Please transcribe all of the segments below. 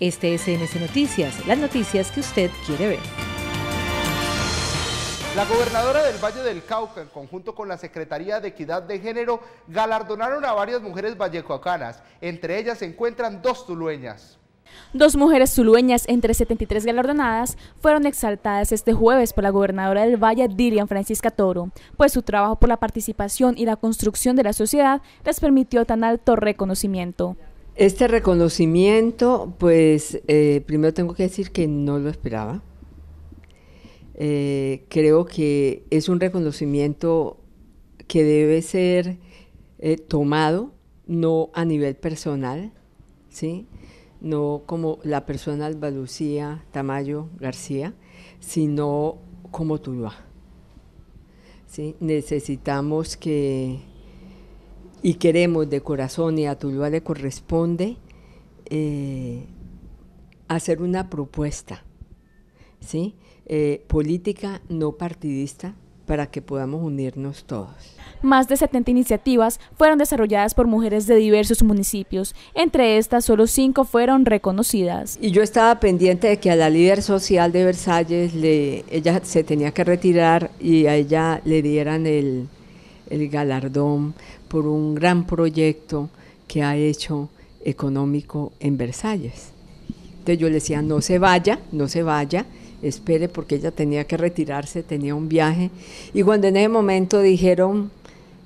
Este es Noticias, las noticias que usted quiere ver. La gobernadora del Valle del Cauca, en conjunto con la Secretaría de Equidad de Género, galardonaron a varias mujeres vallecoacanas. Entre ellas se encuentran dos tulueñas. Dos mujeres tulueñas entre 73 galardonadas fueron exaltadas este jueves por la gobernadora del Valle, Dirian Francisca Toro, pues su trabajo por la participación y la construcción de la sociedad les permitió tan alto reconocimiento. Este reconocimiento, pues eh, primero tengo que decir que no lo esperaba. Eh, creo que es un reconocimiento que debe ser eh, tomado, no a nivel personal, ¿sí? no como la persona Lucía Tamayo García, sino como Tuluá. ¿sí? Necesitamos que y queremos de corazón y a Tuluá le corresponde eh, hacer una propuesta, ¿sí? Eh, política no partidista para que podamos unirnos todos. Más de 70 iniciativas fueron desarrolladas por mujeres de diversos municipios. Entre estas, solo cinco fueron reconocidas. Y yo estaba pendiente de que a la líder social de Versalles, le, ella se tenía que retirar y a ella le dieran el, el galardón por un gran proyecto que ha hecho económico en Versalles. Entonces yo le decía, no se vaya, no se vaya, espere porque ella tenía que retirarse, tenía un viaje. Y cuando en ese momento dijeron,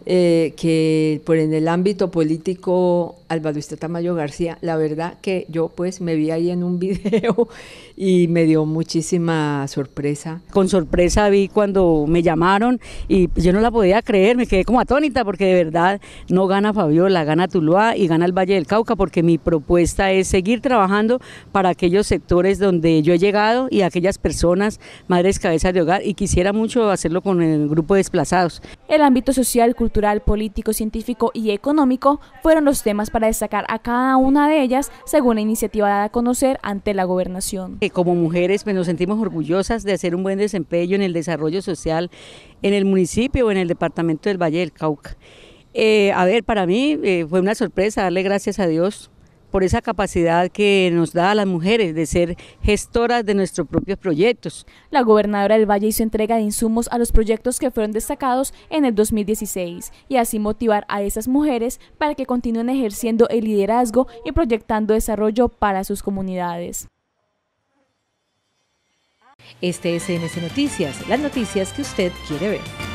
eh, que por en el ámbito político Álvaro Tamayo García, la verdad que yo pues me vi ahí en un video y me dio muchísima sorpresa. Con sorpresa vi cuando me llamaron y yo no la podía creer, me quedé como atónita porque de verdad no gana Fabiola, gana Tuluá y gana el Valle del Cauca porque mi propuesta es seguir trabajando para aquellos sectores donde yo he llegado y aquellas personas, madres cabezas de hogar y quisiera mucho hacerlo con el grupo de desplazados. El ámbito social, cultural, político, científico y económico fueron los temas para destacar a cada una de ellas según la iniciativa dada a conocer ante la gobernación. Eh, como mujeres pues, nos sentimos orgullosas de hacer un buen desempeño en el desarrollo social en el municipio o en el departamento del Valle del Cauca. Eh, a ver, para mí eh, fue una sorpresa darle gracias a Dios por esa capacidad que nos da a las mujeres de ser gestoras de nuestros propios proyectos. La gobernadora del Valle hizo entrega de insumos a los proyectos que fueron destacados en el 2016 y así motivar a esas mujeres para que continúen ejerciendo el liderazgo y proyectando desarrollo para sus comunidades. Este es NS Noticias, las noticias que usted quiere ver.